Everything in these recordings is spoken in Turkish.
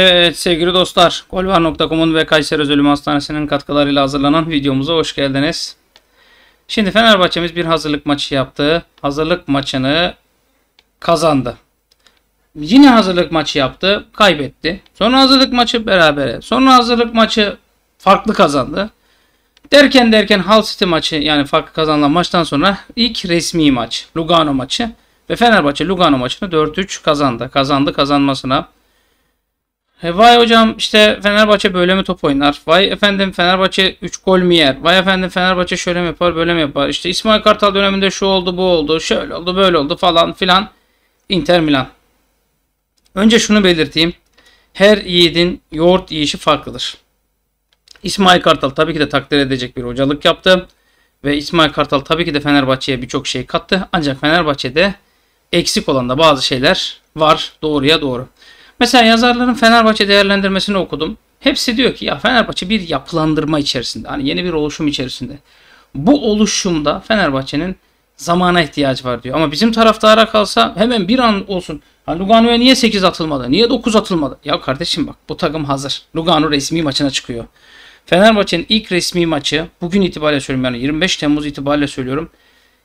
Evet sevgili dostlar, golvar.com'un ve Kayseri Özel Hastanesi'nin katkılarıyla hazırlanan videomuza hoş geldiniz. Şimdi Fenerbahçe'miz bir hazırlık maçı yaptı. Hazırlık maçını kazandı. Yine hazırlık maçı yaptı, kaybetti. Sonra hazırlık maçı berabere. Sonra hazırlık maçı farklı kazandı. Derken derken Hull City maçı yani farklı kazanılan maçtan sonra ilk resmi maç Lugano maçı ve Fenerbahçe Lugano maçını 4-3 kazandı. Kazandı kazanmasına e, vay hocam işte Fenerbahçe böyle mi top oynar? Vay efendim Fenerbahçe 3 gol mü yer? Vay efendim Fenerbahçe şöyle mi yapar böyle mi yapar? İşte İsmail Kartal döneminde şu oldu bu oldu şöyle oldu böyle oldu falan filan. Inter Milan. Önce şunu belirteyim. Her yiğidin yoğurt yiyişi farklıdır. İsmail Kartal tabii ki de takdir edecek bir hocalık yaptı. Ve İsmail Kartal tabii ki de Fenerbahçe'ye birçok şey kattı. Ancak Fenerbahçe'de eksik olan da bazı şeyler var doğruya doğru. Mesela yazarların Fenerbahçe değerlendirmesini okudum. Hepsi diyor ki ya Fenerbahçe bir yapılandırma içerisinde. Hani yeni bir oluşum içerisinde. Bu oluşumda Fenerbahçe'nin zamana ihtiyacı var diyor. Ama bizim taraftara kalsa hemen bir an olsun. Ha Lugano'ya niye 8 atılmadı? Niye 9 atılmadı? Ya kardeşim bak bu takım hazır. Lugano resmi maçına çıkıyor. Fenerbahçe'nin ilk resmi maçı bugün itibariyle söylüyorum yani 25 Temmuz itibariyle söylüyorum.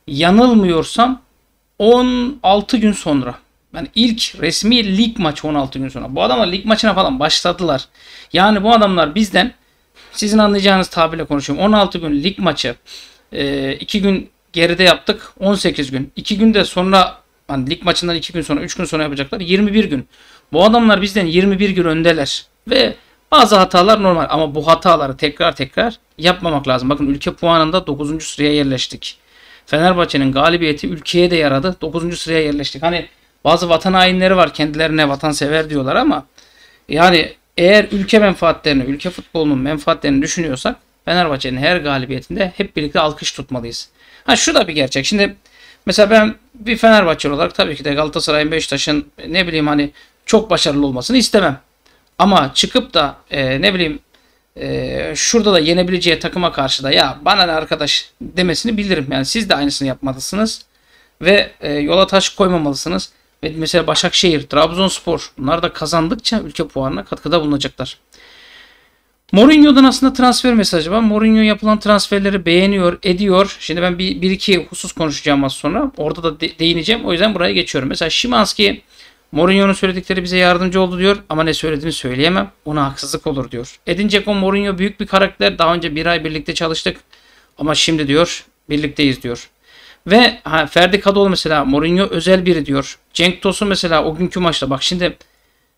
Yanılmıyorsam 16 gün sonra yani ilk resmi lig maçı 16 gün sonra. Bu adamlar lig maçına falan başladılar. Yani bu adamlar bizden sizin anlayacağınız tabirle konuşuyorum. 16 gün lig maçı 2 gün geride yaptık. 18 gün. 2 günde sonra hani lig maçından 2 gün sonra 3 gün sonra yapacaklar. 21 gün. Bu adamlar bizden 21 gün öndeler. Ve bazı hatalar normal ama bu hataları tekrar tekrar yapmamak lazım. Bakın ülke puanında 9. sıraya yerleştik. Fenerbahçe'nin galibiyeti ülkeye de yaradı. 9. sıraya yerleştik. Hani bazı vatan hainleri var kendilerine vatansever diyorlar ama yani eğer ülke menfaatlerini, ülke futbolunun menfaatlerini düşünüyorsak Fenerbahçe'nin her galibiyetinde hep birlikte alkış tutmalıyız. Ha şu da bir gerçek. Şimdi mesela ben bir Fenerbahçe olarak tabii ki de Galatasaray'ın, Beşiktaş'ın ne bileyim hani çok başarılı olmasını istemem. Ama çıkıp da e, ne bileyim e, şurada da yenebileceği takıma karşı da ya bana ne arkadaş demesini bilirim. Yani siz de aynısını yapmalısınız ve e, yola taş koymamalısınız mesela Başakşehir, Trabzonspor bunlar da kazandıkça ülke puanına katkıda bulunacaklar. Mourinho'dan aslında transfer mesajı var. Mourinho yapılan transferleri beğeniyor, ediyor. Şimdi ben bir, bir iki husus konuşacağım az sonra. Orada da de, değineceğim. O yüzden buraya geçiyorum. Mesela Şimanski Mourinho'nun söyledikleri bize yardımcı oldu diyor ama ne söylediğini söyleyemem. Ona haksızlık olur diyor. Edin Dzeko Mourinho büyük bir karakter. Daha önce bir ay birlikte çalıştık ama şimdi diyor birlikteyiz diyor. Ve ha, Ferdi Kadıoğlu mesela Mourinho özel biri diyor. Cenk Tosun mesela o günkü maçta bak şimdi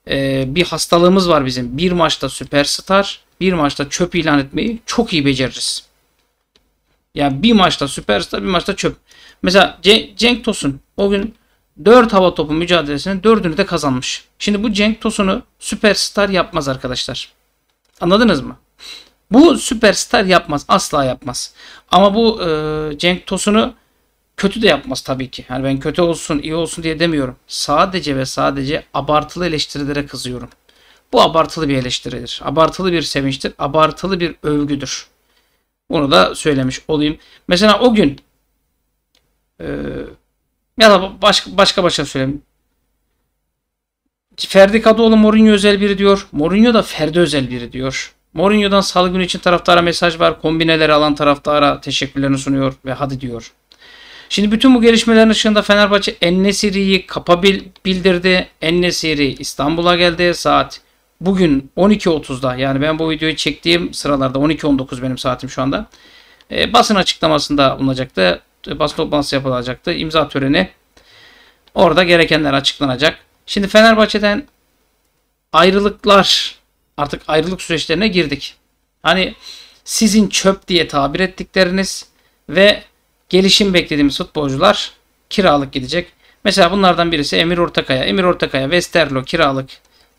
e, bir hastalığımız var bizim. Bir maçta süperstar, bir maçta çöp ilan etmeyi çok iyi beceririz. Yani bir maçta süperstar, bir maçta çöp. Mesela Cenk Tosun o gün 4 hava topu mücadelesinin 4'ünü de kazanmış. Şimdi bu Cenk Tosun'u süperstar yapmaz arkadaşlar. Anladınız mı? Bu süperstar yapmaz. Asla yapmaz. Ama bu e, Cenk Tosun'u kötü de yapmaz tabii ki. Yani ben kötü olsun, iyi olsun diye demiyorum. Sadece ve sadece abartılı eleştirilere kızıyorum. Bu abartılı bir eleştiridir. Abartılı bir sevinçtir. Abartılı bir övgüdür. Bunu da söylemiş olayım. Mesela o gün e, ya da başka başka başka söyleyeyim. Ferdi Kadıoğlu Mourinho özel biri diyor. Mourinho da Ferdi özel biri diyor. Mourinho'dan Salı günü için taraftara mesaj var. Kombineleri alan taraftara teşekkürlerini sunuyor ve hadi diyor. Şimdi bütün bu gelişmelerin ışığında Fenerbahçe Ennesiri'yi kapa bildirdi. Ennesiri İstanbul'a geldi. Saat bugün 12.30'da yani ben bu videoyu çektiğim sıralarda 12.19 benim saatim şu anda. E, basın açıklamasında bulunacaktı. E, basın toplantısı yapılacaktı. İmza töreni orada gerekenler açıklanacak. Şimdi Fenerbahçe'den ayrılıklar artık ayrılık süreçlerine girdik. Hani sizin çöp diye tabir ettikleriniz ve gelişim beklediğimiz futbolcular kiralık gidecek. Mesela bunlardan birisi Emir Ortakaya. Emir Ortakaya Westerlo kiralık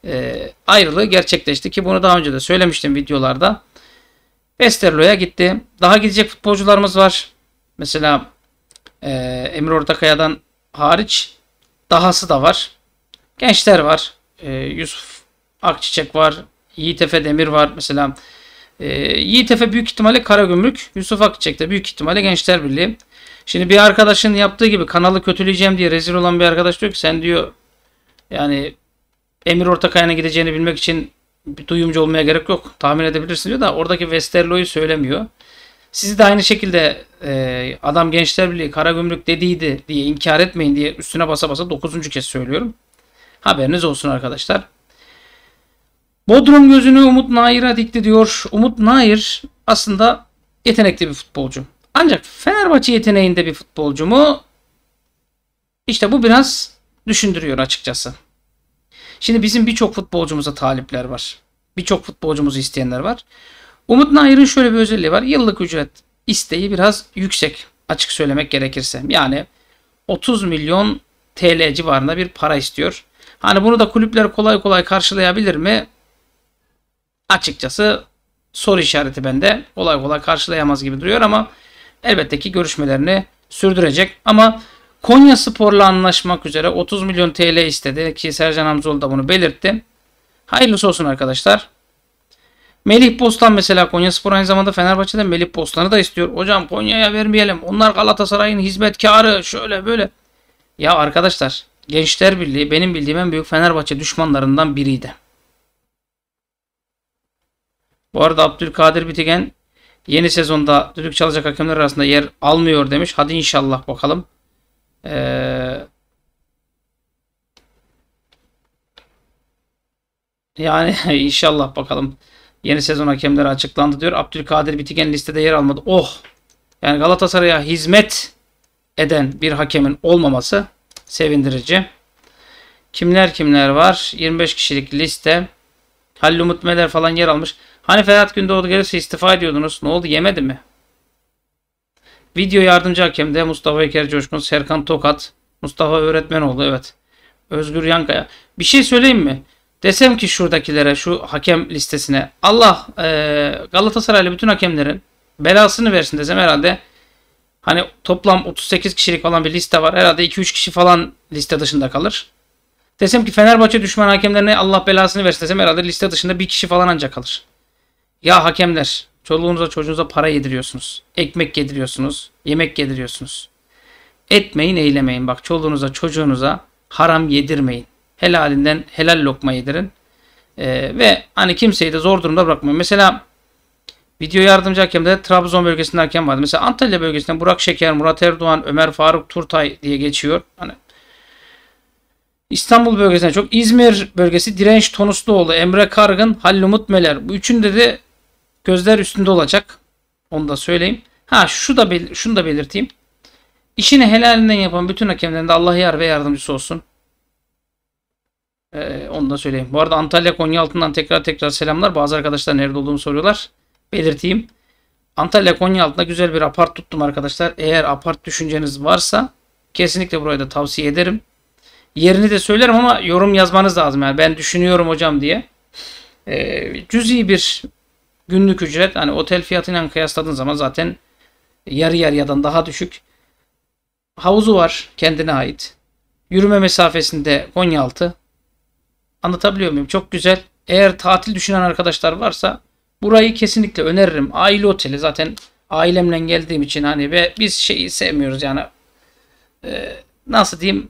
e, ayrılığı gerçekleşti ki bunu daha önce de söylemiştim videolarda. Westerlo'ya gitti. Daha gidecek futbolcularımız var. Mesela e, Emir Ortakaya'dan hariç dahası da var. Gençler var. E, Yusuf Akçiçek var. Yiğit Efe Demir var. Mesela e, büyük ihtimalle Karagümrük. Yusuf Akçek büyük ihtimalle Gençler Birliği. Şimdi bir arkadaşın yaptığı gibi kanalı kötüleyeceğim diye rezil olan bir arkadaş diyor ki sen diyor yani Emir Ortakaya'na gideceğini bilmek için bir duyumcu olmaya gerek yok. Tahmin edebilirsin diyor da oradaki Westerlo'yu söylemiyor. Sizi de aynı şekilde e, adam Gençler Birliği Karagümrük dediydi diye inkar etmeyin diye üstüne basa basa 9. kez söylüyorum. Haberiniz olsun arkadaşlar. Bodrum gözünü Umut Nair'a dikti diyor. Umut Nair aslında yetenekli bir futbolcu. Ancak Fenerbahçe yeteneğinde bir futbolcu mu? İşte bu biraz düşündürüyor açıkçası. Şimdi bizim birçok futbolcumuza talipler var. Birçok futbolcumuzu isteyenler var. Umut Nair'in şöyle bir özelliği var. Yıllık ücret isteği biraz yüksek açık söylemek gerekirse. Yani 30 milyon TL civarında bir para istiyor. Hani bunu da kulüpler kolay kolay karşılayabilir mi? açıkçası soru işareti bende. Kolay kolay karşılayamaz gibi duruyor ama elbette ki görüşmelerini sürdürecek. Ama Konya Spor'la anlaşmak üzere 30 milyon TL istedi ki Sercan Hamzoğlu da bunu belirtti. Hayırlısı olsun arkadaşlar. Melih Bostan mesela Konya Spor aynı zamanda Fenerbahçe'de Melih Bostan'ı da istiyor. Hocam Konya'ya vermeyelim. Onlar Galatasaray'ın hizmetkarı şöyle böyle. Ya arkadaşlar Gençler Birliği benim bildiğim en büyük Fenerbahçe düşmanlarından biriydi. Bu arada Abdülkadir Bitigen yeni sezonda düdük çalacak hakemler arasında yer almıyor demiş. Hadi inşallah bakalım. Ee, yani inşallah bakalım. Yeni sezon hakemleri açıklandı diyor. Abdülkadir Bitigen listede yer almadı. Oh! Yani Galatasaray'a hizmet eden bir hakemin olmaması sevindirici. Kimler kimler var? 25 kişilik liste. Halil Umut Meler falan yer almış. Hani Ferhat Gündoğdu gelirse istifa ediyordunuz. Ne oldu yemedi mi? Video yardımcı hakemde Mustafa Eker Coşkun, Serkan Tokat, Mustafa öğretmen oldu evet. Özgür Yankaya. Bir şey söyleyeyim mi? Desem ki şuradakilere şu hakem listesine Allah e, Galatasaraylı bütün hakemlerin belasını versin desem herhalde hani toplam 38 kişilik falan bir liste var. Herhalde 2-3 kişi falan liste dışında kalır. Desem ki Fenerbahçe düşman hakemlerine Allah belasını versin desem herhalde liste dışında bir kişi falan ancak kalır. Ya hakemler, çoluğunuza çocuğunuza para yediriyorsunuz. Ekmek yediriyorsunuz. Yemek yediriyorsunuz. Etmeyin, eylemeyin. Bak çoluğunuza çocuğunuza haram yedirmeyin. Helalinden helal lokma yedirin. Ee, ve hani kimseyi de zor durumda bırakmayın. Mesela video yardımcı hakemde Trabzon bölgesinde hakem vardı. Mesela Antalya bölgesinde Burak Şeker, Murat Erdoğan, Ömer Faruk Turtay diye geçiyor. Hani İstanbul bölgesinde çok İzmir bölgesi Direnç Tonusluoğlu, Emre Kargın, Halil Umut Meler. Bu üçünde de Gözler üstünde olacak. Onu da söyleyeyim. Ha şu da bel şunu da belirteyim. İşini helalinden yapan bütün hakemlerin de Allah yar ve yardımcısı olsun. Ee, onu da söyleyeyim. Bu arada Antalya Konya altından tekrar tekrar selamlar. Bazı arkadaşlar nerede olduğumu soruyorlar. Belirteyim. Antalya Konya altında güzel bir apart tuttum arkadaşlar. Eğer apart düşünceniz varsa kesinlikle burayı da tavsiye ederim. Yerini de söylerim ama yorum yazmanız lazım. Yani ben düşünüyorum hocam diye. Ee, cüzi bir Günlük ücret hani otel fiyatıyla kıyasladığın zaman zaten yarı yarıyadan daha düşük. Havuzu var kendine ait. Yürüme mesafesinde Konyaaltı. Anlatabiliyor muyum? Çok güzel. Eğer tatil düşünen arkadaşlar varsa burayı kesinlikle öneririm. Aile oteli zaten ailemle geldiğim için hani ve biz şeyi sevmiyoruz yani e, nasıl diyeyim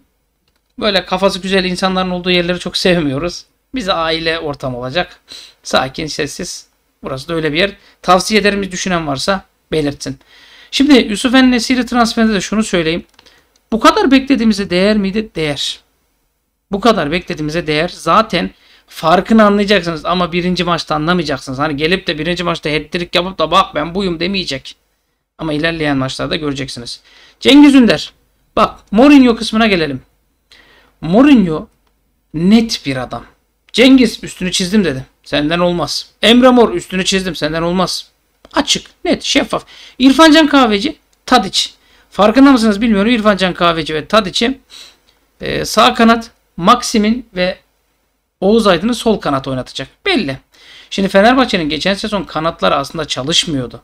böyle kafası güzel insanların olduğu yerleri çok sevmiyoruz. Bize aile ortam olacak. Sakin, sessiz. Burası da öyle bir yer. Tavsiye ederimiz düşünen varsa belirtsin. Şimdi Yusuf en Nesiri transferinde de şunu söyleyeyim. Bu kadar beklediğimize değer miydi? Değer. Bu kadar beklediğimize değer. Zaten farkını anlayacaksınız ama birinci maçta anlamayacaksınız. Hani gelip de birinci maçta hat yapıp da bak ben buyum demeyecek. Ama ilerleyen maçlarda göreceksiniz. Cengiz Ünder. Bak Mourinho kısmına gelelim. Mourinho net bir adam. Cengiz üstünü çizdim dedim. Senden olmaz. Emre Mor üstünü çizdim senden olmaz. Açık, net, şeffaf. İrfancan Kahveci, Tadiç. Farkında mısınız bilmiyorum İrfancan Kahveci ve Tadiç'i e, ee, sağ kanat Maxim'in ve Oğuz Aydın'ı sol kanat oynatacak. Belli. Şimdi Fenerbahçe'nin geçen sezon kanatları aslında çalışmıyordu.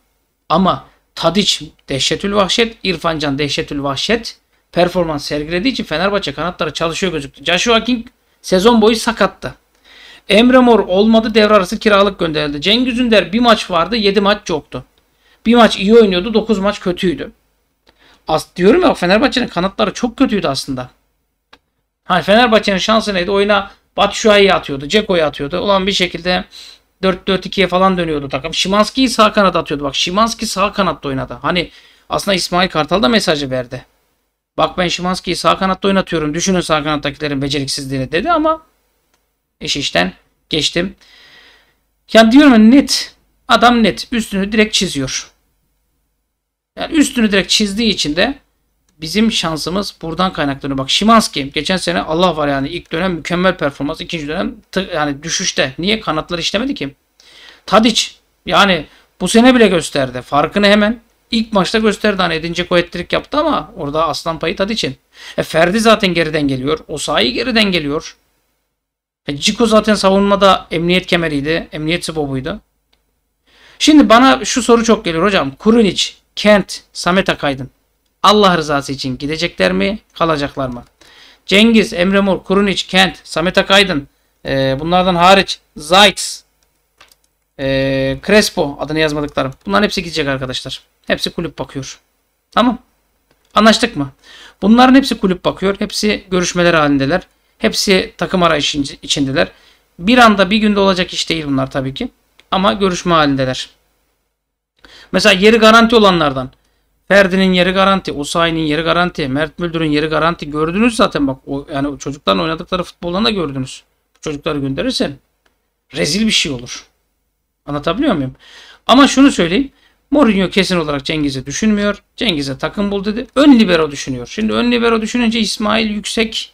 Ama Tadiç dehşetül vahşet, İrfancan dehşetül vahşet performans sergilediği için Fenerbahçe kanatları çalışıyor gözüktü. Joshua King sezon boyu sakattı. Emre Mor olmadı devre arası kiralık gönderildi. Cengiz Ünder bir maç vardı 7 maç yoktu. Bir maç iyi oynuyordu 9 maç kötüydü. As diyorum ya Fenerbahçe'nin kanatları çok kötüydü aslında. Hani Fenerbahçe'nin şansı neydi? Oyuna Batshuayi'yi atıyordu. Ceko'yu atıyordu. Ulan bir şekilde 4-4-2'ye falan dönüyordu takım. Şimanski'yi sağ kanat atıyordu. Bak Şimanski sağ kanatta oynadı. Hani aslında İsmail Kartal da mesajı verdi. Bak ben Şimanski'yi sağ kanatta oynatıyorum. Düşünün sağ kanattakilerin beceriksizliğini dedi ama İş işten geçtim. Ya diyorum net. Adam net. Üstünü direkt çiziyor. Yani üstünü direkt çizdiği için de bizim şansımız buradan kaynaklanıyor. Bak Şimanski geçen sene Allah var yani ilk dönem mükemmel performans. ikinci dönem yani düşüşte. Niye? kanatlar işlemedi ki. Tadic yani bu sene bile gösterdi. Farkını hemen ilk maçta gösterdi. Hani Edince Koyettirik yaptı ama orada aslan payı Tadic'in. E Ferdi zaten geriden geliyor. Osayi geriden geliyor. Ciku e, zaten savunmada emniyet kemeriydi. Emniyet sibobuydu. Şimdi bana şu soru çok geliyor hocam. Kurunic, Kent, Samet Akaydın. Allah rızası için gidecekler mi? Kalacaklar mı? Cengiz, Emre Mur, Kurunic, Kent, Samet Akaydın. E, bunlardan hariç Zaitz, e, Crespo adını yazmadıklarım. Bunların hepsi gidecek arkadaşlar. Hepsi kulüp bakıyor. Tamam. Anlaştık mı? Bunların hepsi kulüp bakıyor. Hepsi görüşmeler halindeler. Hepsi takım arayış içindeler. Bir anda bir günde olacak iş değil bunlar tabii ki. Ama görüşme halindeler. Mesela yeri garanti olanlardan. Ferdi'nin yeri garanti, Osayi'nin yeri garanti, Mert Müldür'ün yeri garanti gördünüz zaten bak o, yani o çocukların oynadıkları futboldan da gördünüz. Çocukları gönderirsen rezil bir şey olur. Anlatabiliyor muyum? Ama şunu söyleyeyim. Mourinho kesin olarak Cengiz'i düşünmüyor. Cengiz'e takım bul dedi. Ön libero düşünüyor. Şimdi ön libero düşününce İsmail Yüksek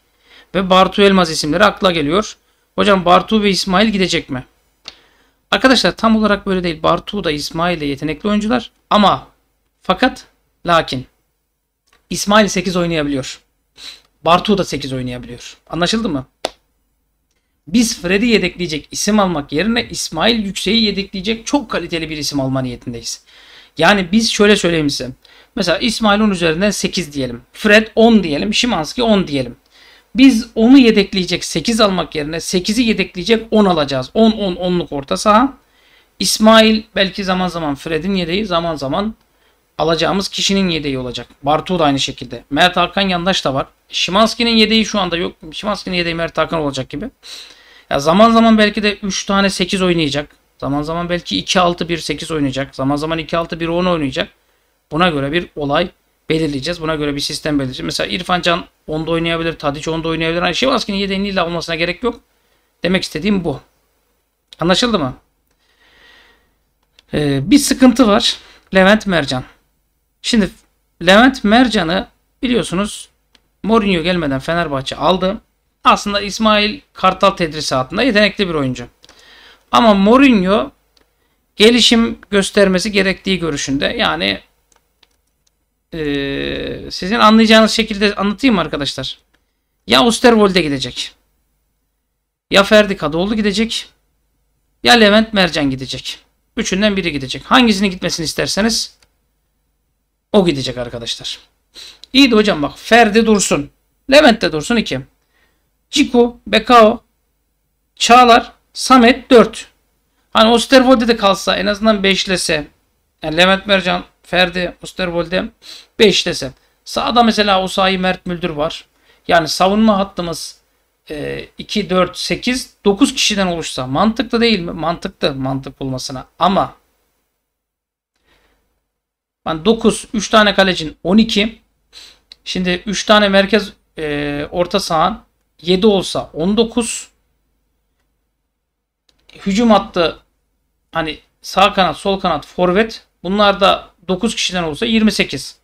ve Bartu Elmaz isimleri akla geliyor. Hocam Bartu ve İsmail gidecek mi? Arkadaşlar tam olarak böyle değil. Bartu da İsmail de yetenekli oyuncular ama fakat lakin İsmail 8 oynayabiliyor. Bartu da 8 oynayabiliyor. Anlaşıldı mı? Biz Fred'i yedekleyecek isim almak yerine İsmail Yüksek'i yedekleyecek çok kaliteli bir isim alma niyetindeyiz. Yani biz şöyle söyleyeyim size. Mesela İsmail 10 üzerinden 8 diyelim. Fred 10 diyelim. Şimanski 10 diyelim. Biz onu yedekleyecek 8 almak yerine 8'i yedekleyecek 10 alacağız. 10 10 onluk orta saha. İsmail belki zaman zaman Fred'in yedeği zaman zaman alacağımız kişinin yedeği olacak. Bartu da aynı şekilde. Mert Hakan yandaş da var. Şimanski'nin yedeği şu anda yok. Şimanski'nin yedeği Mert Hakan olacak gibi. Ya zaman zaman belki de 3 tane 8 oynayacak. Zaman zaman belki 2-6-1-8 oynayacak. Zaman zaman 2-6-1-10 oynayacak. Buna göre bir olay belirleyeceğiz. Buna göre bir sistem belirleyeceğiz. Mesela İrfan Can onda oynayabilir. Tadiç onda oynayabilir. Hani Şivaski'nin yedeğinin illa olmasına gerek yok. Demek istediğim bu. Anlaşıldı mı? Ee, bir sıkıntı var. Levent Mercan. Şimdi Levent Mercan'ı biliyorsunuz Mourinho gelmeden Fenerbahçe aldı. Aslında İsmail Kartal tedrisi altında yetenekli bir oyuncu. Ama Mourinho gelişim göstermesi gerektiği görüşünde. Yani ee, sizin anlayacağınız şekilde anlatayım mı arkadaşlar? Ya Osterwold'e gidecek. Ya Ferdi Kadıoğlu gidecek. Ya Levent Mercan gidecek. Üçünden biri gidecek. Hangisini gitmesini isterseniz o gidecek arkadaşlar. İyi de hocam bak Ferdi dursun. Levent de dursun iki. Ciku, Bekao, Çağlar, Samet 4. Hani Osterwold'e de kalsa en azından 5'lese. Yani Levent Mercan Ferdi, Musterbolde 5 desem. Sağda mesela Osayi Mert Müldür var. Yani savunma hattımız 2, 4, 8, 9 kişiden oluşsa mantıklı değil mi? Mantıklı mantık bulmasına ama yani 9, 3 tane kalecin 12 şimdi 3 tane merkez e, orta sahan 7 olsa 19 hücum hattı hani sağ kanat, sol kanat, forvet bunlar da 9 kişiden olsa 28.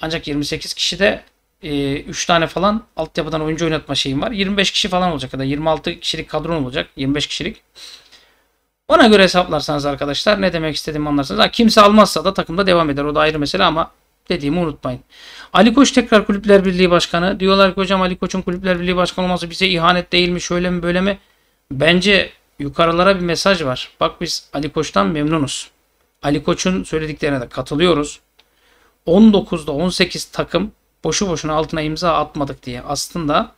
Ancak 28 kişi de e, 3 tane falan altyapıdan oyuncu oynatma şeyim var. 25 kişi falan olacak ya da 26 kişilik kadron olacak. 25 kişilik. Ona göre hesaplarsanız arkadaşlar ne demek istediğimi anlarsınız. Ha, kimse almazsa da takımda devam eder. O da ayrı mesele ama dediğimi unutmayın. Ali Koç tekrar Kulüpler Birliği Başkanı. Diyorlar ki hocam Ali Koç'un Kulüpler Birliği Başkanı olması bize ihanet değil mi? Şöyle mi böyle mi? Bence yukarılara bir mesaj var. Bak biz Ali Koç'tan memnunuz. Ali Koç'un söylediklerine de katılıyoruz. 19'da 18 takım boşu boşuna altına imza atmadık diye aslında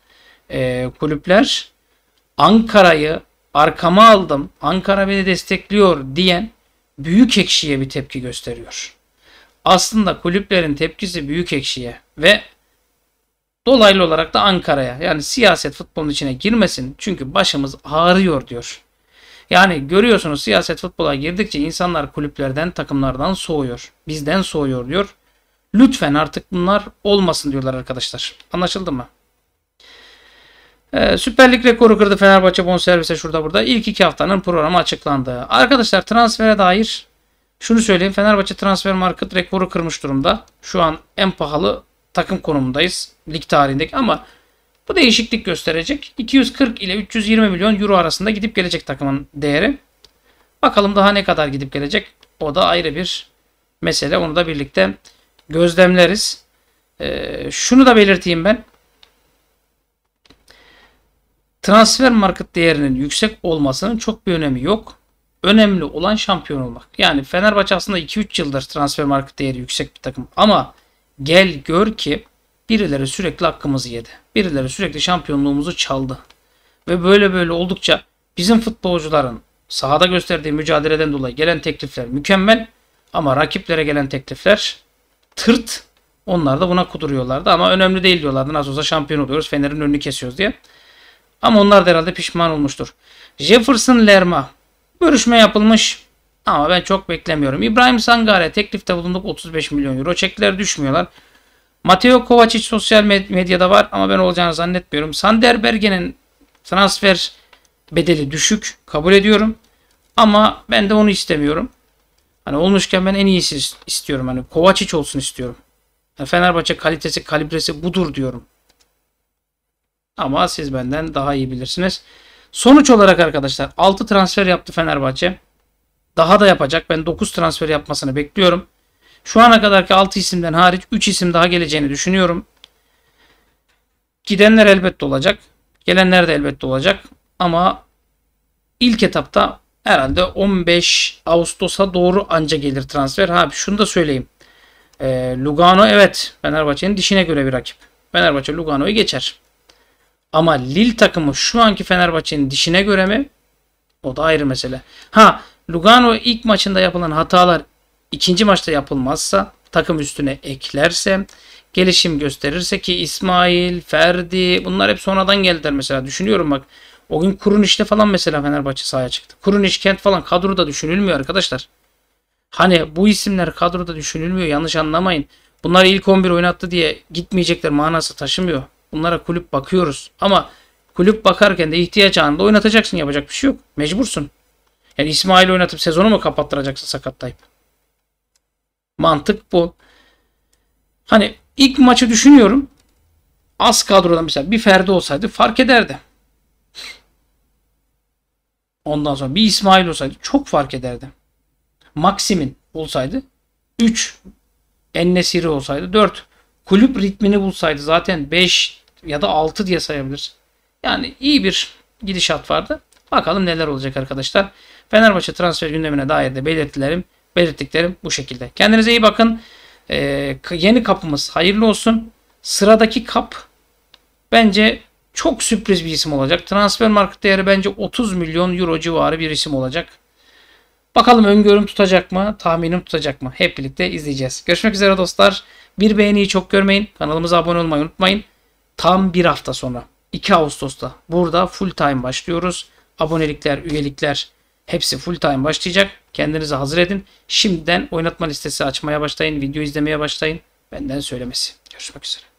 e, kulüpler Ankara'yı arkama aldım, Ankara beni destekliyor diyen büyük ekşiye bir tepki gösteriyor. Aslında kulüplerin tepkisi büyük ekşiye ve dolaylı olarak da Ankara'ya. Yani siyaset futbolun içine girmesin çünkü başımız ağrıyor diyor. Yani görüyorsunuz siyaset futbola girdikçe insanlar kulüplerden, takımlardan soğuyor. Bizden soğuyor diyor. Lütfen artık bunlar olmasın diyorlar arkadaşlar. Anlaşıldı mı? Ee, Süper Lig rekoru kırdı Fenerbahçe bonservise şurada burada. İlk iki haftanın programı açıklandı. Arkadaşlar transfere dair şunu söyleyeyim. Fenerbahçe transfer market rekoru kırmış durumda. Şu an en pahalı takım konumundayız lig tarihindeki ama bu değişiklik gösterecek. 240 ile 320 milyon euro arasında gidip gelecek takımın değeri. Bakalım daha ne kadar gidip gelecek. O da ayrı bir mesele. Onu da birlikte gözlemleriz. Ee, şunu da belirteyim ben. Transfer market değerinin yüksek olmasının çok bir önemi yok. Önemli olan şampiyon olmak. Yani Fenerbahçe aslında 2-3 yıldır transfer market değeri yüksek bir takım. Ama gel gör ki Birileri sürekli hakkımızı yedi. Birileri sürekli şampiyonluğumuzu çaldı. Ve böyle böyle oldukça bizim futbolcuların sahada gösterdiği mücadeleden dolayı gelen teklifler mükemmel ama rakiplere gelen teklifler tırt. Onlar da buna kuduruyorlardı ama önemli değil diyorlardı. Nasıl olsa şampiyon oluyoruz Fener'in önünü kesiyoruz diye. Ama onlar da herhalde pişman olmuştur. Jefferson Lerma. Görüşme yapılmış ama ben çok beklemiyorum. İbrahim Sangare teklifte bulunduk 35 milyon euro. Çekler düşmüyorlar. Mateo Kovacic sosyal medyada var ama ben olacağını zannetmiyorum. Sander Bergen'in transfer bedeli düşük. Kabul ediyorum. Ama ben de onu istemiyorum. Hani olmuşken ben en iyisi istiyorum. Hani Kovacic olsun istiyorum. Yani Fenerbahçe kalitesi kalibresi budur diyorum. Ama siz benden daha iyi bilirsiniz. Sonuç olarak arkadaşlar 6 transfer yaptı Fenerbahçe. Daha da yapacak. Ben 9 transfer yapmasını bekliyorum. Şu ana kadarki 6 isimden hariç 3 isim daha geleceğini düşünüyorum. Gidenler elbette olacak. Gelenler de elbette olacak. Ama ilk etapta herhalde 15 Ağustos'a doğru anca gelir transfer. Ha şunu da söyleyeyim. Ee, Lugano evet Fenerbahçe'nin dişine göre bir rakip. Fenerbahçe Lugano'yu geçer. Ama Lille takımı şu anki Fenerbahçe'nin dişine göre mi? O da ayrı mesele. Ha Lugano ilk maçında yapılan hatalar ikinci maçta yapılmazsa takım üstüne eklerse gelişim gösterirse ki İsmail, Ferdi bunlar hep sonradan geldiler mesela düşünüyorum bak. O gün kurun işte falan mesela Fenerbahçe sahaya çıktı. Kurun iş kent falan kadroda düşünülmüyor arkadaşlar. Hani bu isimler kadroda düşünülmüyor yanlış anlamayın. Bunlar ilk 11 oynattı diye gitmeyecekler manası taşımıyor. Bunlara kulüp bakıyoruz ama kulüp bakarken de ihtiyaç anında oynatacaksın yapacak bir şey yok. Mecbursun. Yani İsmail oynatıp sezonu mu kapattıracaksın sakatlayıp? Mantık bu. Hani ilk maçı düşünüyorum. Az kadroda mesela bir Ferdi olsaydı fark ederdi. Ondan sonra bir İsmail olsaydı çok fark ederdi. Maksim'in olsaydı 3. Ennesiri olsaydı 4. Kulüp ritmini bulsaydı zaten 5 ya da 6 diye sayabiliriz. Yani iyi bir gidişat vardı. Bakalım neler olacak arkadaşlar. Fenerbahçe transfer gündemine dair de belirtilerim belirttiklerim bu şekilde. Kendinize iyi bakın. Ee, yeni kapımız hayırlı olsun. Sıradaki kap bence çok sürpriz bir isim olacak. Transfer market değeri bence 30 milyon euro civarı bir isim olacak. Bakalım öngörüm tutacak mı? Tahminim tutacak mı? Hep birlikte izleyeceğiz. Görüşmek üzere dostlar. Bir beğeniyi çok görmeyin. Kanalımıza abone olmayı unutmayın. Tam bir hafta sonra 2 Ağustos'ta burada full time başlıyoruz. Abonelikler, üyelikler, Hepsi full time başlayacak. Kendinizi hazır edin. Şimdiden oynatma listesi açmaya başlayın. Video izlemeye başlayın. Benden söylemesi. Görüşmek üzere.